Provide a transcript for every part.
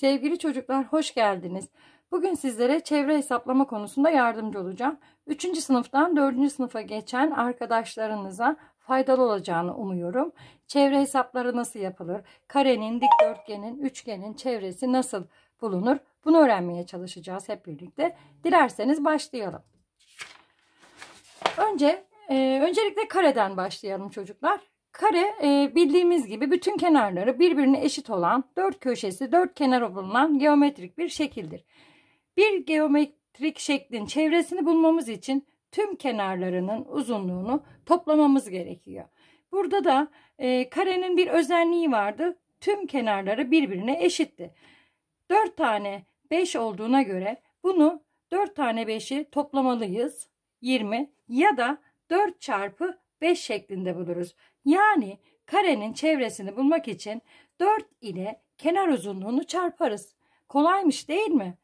Sevgili çocuklar hoş geldiniz. Bugün sizlere çevre hesaplama konusunda yardımcı olacağım. 3. sınıftan 4. sınıfa geçen arkadaşlarınıza faydalı olacağını umuyorum. Çevre hesapları nasıl yapılır? Karenin, dikdörtgenin, üçgenin çevresi nasıl bulunur? Bunu öğrenmeye çalışacağız hep birlikte. Dilerseniz başlayalım. Önce e, öncelikle kareden başlayalım çocuklar. Kare e, bildiğimiz gibi bütün kenarları birbirine eşit olan dört köşesi dört kenarı bulunan geometrik bir şekildir. Bir geometrik şeklin çevresini bulmamız için tüm kenarlarının uzunluğunu toplamamız gerekiyor. Burada da e, karenin bir özelliği vardı. Tüm kenarları birbirine eşitti. 4 tane 5 olduğuna göre bunu 4 tane 5'i toplamalıyız. 20 ya da 4 çarpı 5 şeklinde buluruz. Yani karenin çevresini bulmak için 4 ile kenar uzunluğunu çarparız. Kolaymış değil mi?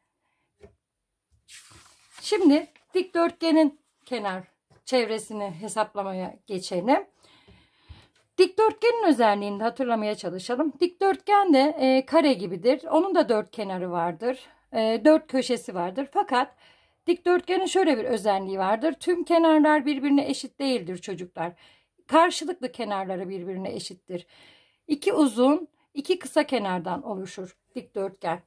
Şimdi dikdörtgenin kenar çevresini hesaplamaya geçelim. Dikdörtgenin özelliğini de hatırlamaya çalışalım. Dikdörtgen de e, kare gibidir. Onun da dört kenarı vardır. E, dört köşesi vardır. Fakat Dikdörtgenin şöyle bir özelliği vardır. Tüm kenarlar birbirine eşit değildir çocuklar. Karşılıklı kenarları birbirine eşittir. İki uzun, iki kısa kenardan oluşur dikdörtgen.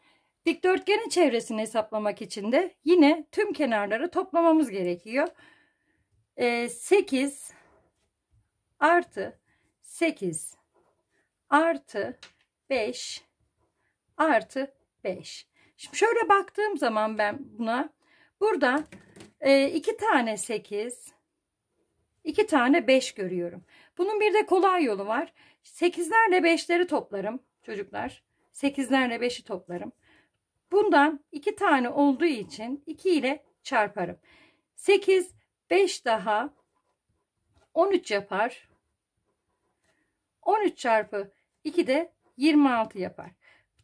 Dikdörtgenin çevresini hesaplamak için de yine tüm kenarları toplamamız gerekiyor. 8 ee, artı 8 artı 5 artı 5. Şimdi şöyle baktığım zaman ben buna Burada e, iki tane 8, iki tane 5 görüyorum. Bunun bir de kolay yolu var. 8'lerle 5'leri toplarım çocuklar. 8'lerle 5'i toplarım. Bundan iki tane olduğu için 2 ile çarparım. 8, 5 daha 13 yapar. 13 çarpı 2 de 26 yapar.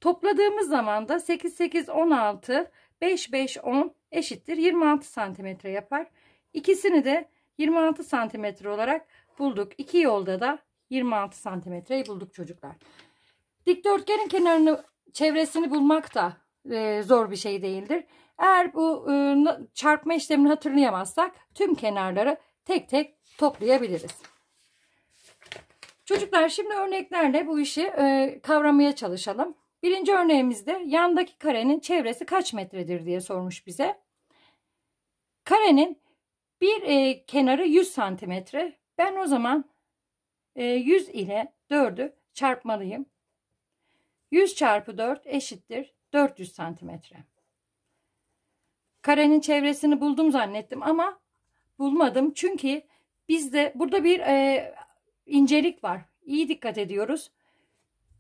Topladığımız zaman da 8, 8, 16, 5 5 10 eşittir 26 santimetre yapar. İkisini de 26 santimetre olarak bulduk. İki yolda da 26 santimetreyi bulduk çocuklar. Dikdörtgenin kenarını çevresini bulmak da e, zor bir şey değildir. Eğer bu e, çarpma işlemini hatırlayamazsak tüm kenarları tek tek toplayabiliriz. Çocuklar şimdi örneklerle bu işi e, kavramaya çalışalım. Birinci örneğimizde yandaki karenin çevresi kaç metredir diye sormuş bize. Karenin bir e, kenarı 100 santimetre. Ben o zaman e, 100 ile 4'ü çarpmalıyım. 100 çarpı 4 eşittir 400 santimetre. Karenin çevresini buldum zannettim ama bulmadım. Çünkü bizde burada bir e, incelik var. İyi dikkat ediyoruz.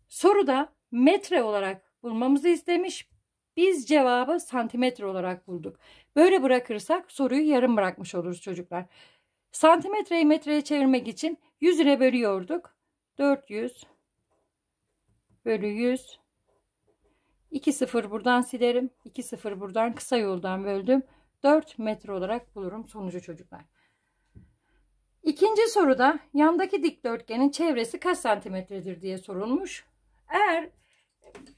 Soruda metre olarak bulmamızı istemiş. Biz cevabı santimetre olarak bulduk. Böyle bırakırsak soruyu yarım bırakmış oluruz çocuklar. Santimetreyi metreye çevirmek için 100 ile bölüyorduk. 400 bölü 100 2 sıfır buradan silerim. 2 sıfır buradan kısa yoldan böldüm. 4 metre olarak bulurum sonucu çocuklar. İkinci soruda yandaki dikdörtgenin çevresi kaç santimetredir diye sorulmuş. Eğer e,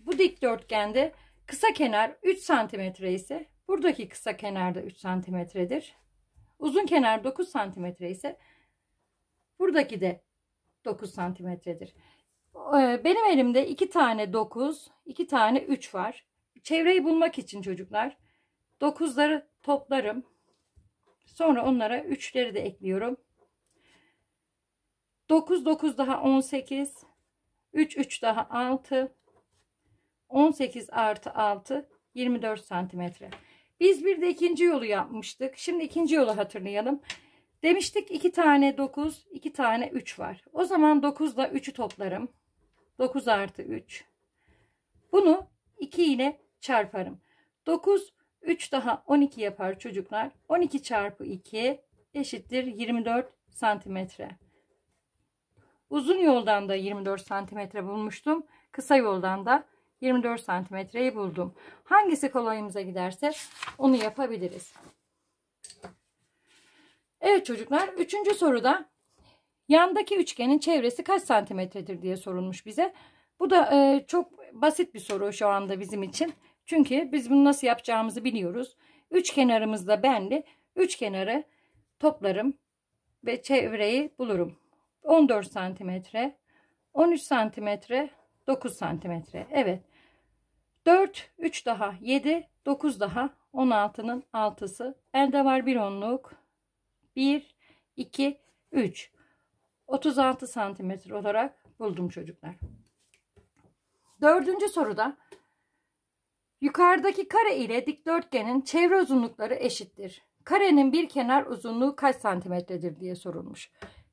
bu dikdörtgende kısa kenar 3 cm ise buradaki kısa kenar da 3 cm'dir. Uzun kenar 9 cm ise buradaki de 9 cm'dir. E, benim elimde 2 tane 9, 2 tane 3 var. Çevreyi bulmak için çocuklar 9'ları toplarım. Sonra onlara 3'leri de ekliyorum. 9 9 daha 18 3 3 daha 6 18 artı 6 24 santimetre. Biz bir de ikinci yolu yapmıştık. Şimdi ikinci yolu hatırlayalım. Demiştik iki tane 9, iki tane 3 var. O zaman 9 da 3'ü toplarım. 9 artı 3. Bunu 2 ile çarparım. 9, 3 daha 12 yapar çocuklar. 12 çarpı 2 eşittir 24 santimetre. Uzun yoldan da 24 santimetre bulmuştum. Kısa yoldan da 24 santimetreyi buldum. Hangisi kolayımıza giderse onu yapabiliriz. Evet çocuklar üçüncü soruda yandaki üçgenin çevresi kaç santimetredir diye sorulmuş bize. Bu da e, çok basit bir soru şu anda bizim için. Çünkü biz bunu nasıl yapacağımızı biliyoruz. Üç kenarımız da benli. Üç kenarı toplarım ve çevreyi bulurum. 14 santimetre 13 santimetre 9 santimetre Evet 4 3 daha 7 9 daha 16'nın altısı. elde var bir onluk 1 2 3 36 santimetre olarak buldum çocuklar dördüncü soruda yukarıdaki kare ile dikdörtgenin çevre uzunlukları eşittir karenin bir kenar uzunluğu kaç santimetredir diye sorulmuş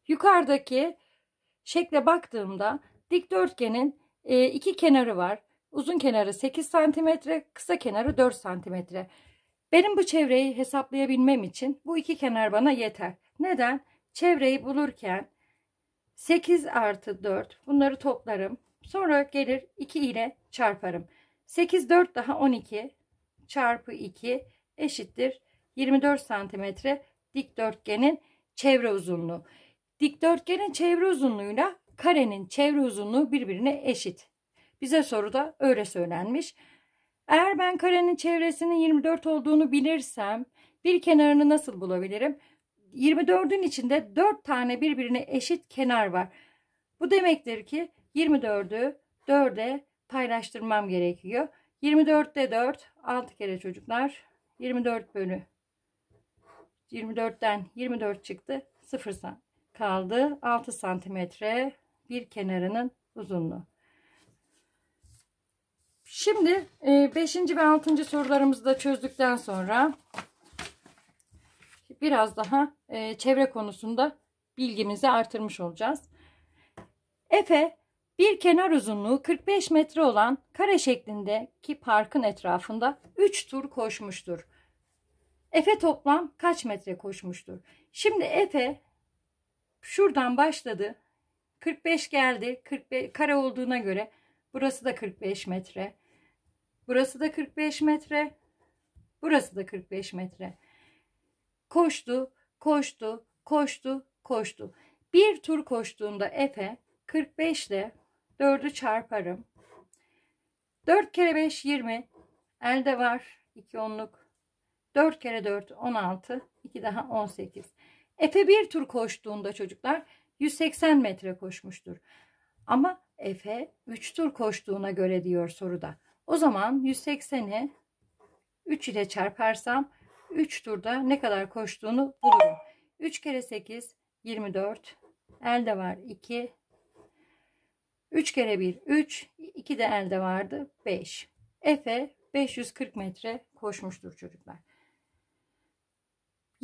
Yukarıdaki şekle baktığımda dikdörtgenin e, iki kenarı var. Uzun kenarı 8 cm, kısa kenarı 4 cm. Benim bu çevreyi hesaplayabilmem için bu iki kenar bana yeter. Neden? Çevreyi bulurken 8 artı 4 bunları toplarım. Sonra gelir 2 ile çarparım. 8 4 daha 12 çarpı 2 eşittir 24 santimetre dikdörtgenin çevre uzunluğu. Dikdörtgenin çevre uzunluğuyla karenin çevre uzunluğu birbirine eşit. Bize soruda öyle söylenmiş. Eğer ben karenin çevresinin 24 olduğunu bilirsem bir kenarını nasıl bulabilirim? 24'ün içinde 4 tane birbirine eşit kenar var. Bu demektir ki 24'ü 4'e paylaştırmam gerekiyor. 24'te 4 6 kere çocuklar 24 bölü 24'ten 24 çıktı 0 santim kaldı. 6 santimetre bir kenarının uzunluğu. Şimdi 5. E, ve 6. sorularımızı da çözdükten sonra biraz daha e, çevre konusunda bilgimizi artırmış olacağız. Efe bir kenar uzunluğu 45 metre olan kare şeklindeki parkın etrafında 3 tur koşmuştur. Efe toplam kaç metre koşmuştur? Şimdi Efe şuradan başladı. 45 geldi. 45 kare olduğuna göre burası da 45 metre. Burası da 45 metre. Burası da 45 metre. Koştu, koştu, koştu, koştu. Bir tur koştuğunda Efe 45 ile 4'ü çarparım. 4 kere 5 20. Elde var 2 onluk. 4 kere 4 16. 2 daha 18. Efe bir tur koştuğunda çocuklar 180 metre koşmuştur. Ama Efe 3 tur koştuğuna göre diyor soruda. O zaman 180'i 3 ile çarparsam 3 turda ne kadar koştuğunu bulurum. 3 kere 8 24. Elde var 2. 3 kere 1 3. 2 de elde vardı 5. Efe 540 metre koşmuştur çocuklar.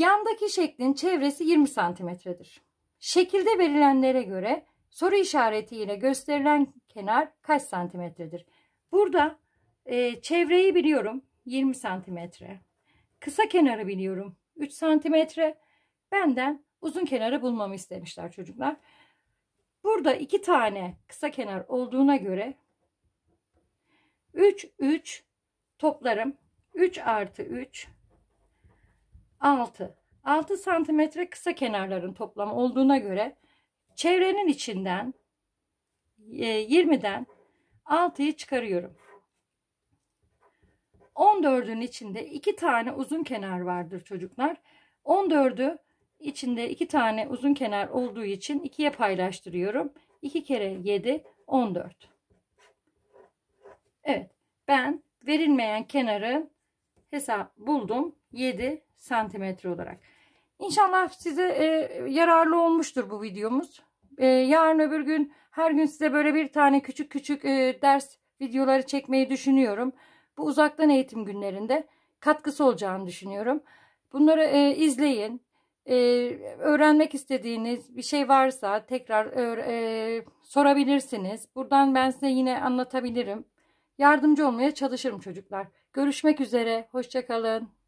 Yandaki şeklin çevresi 20 santimetredir. Şekilde verilenlere göre soru işaretiyle gösterilen kenar kaç santimetredir? Burada e, çevreyi biliyorum 20 santimetre. Kısa kenarı biliyorum 3 santimetre. Benden uzun kenarı bulmamı istemişler çocuklar. Burada iki tane kısa kenar olduğuna göre 3 3 toplarım. 3 artı 3 6. 6 santimetre kısa kenarların toplamı olduğuna göre çevrenin içinden 20'den e, 6'yı çıkarıyorum. 14'ün içinde 2 tane uzun kenar vardır çocuklar. 14'ü içinde 2 tane uzun kenar olduğu için 2'ye paylaştırıyorum. 2 kere 7 14. Evet ben verilmeyen kenarı hesap buldum. 7 santimetre olarak. İnşallah size e, yararlı olmuştur bu videomuz. E, yarın öbür gün her gün size böyle bir tane küçük küçük e, ders videoları çekmeyi düşünüyorum. Bu uzaktan eğitim günlerinde katkısı olacağını düşünüyorum. Bunları e, izleyin. E, öğrenmek istediğiniz bir şey varsa tekrar e, e sorabilirsiniz. Buradan ben size yine anlatabilirim. Yardımcı olmaya çalışırım çocuklar. Görüşmek üzere. Hoşçakalın.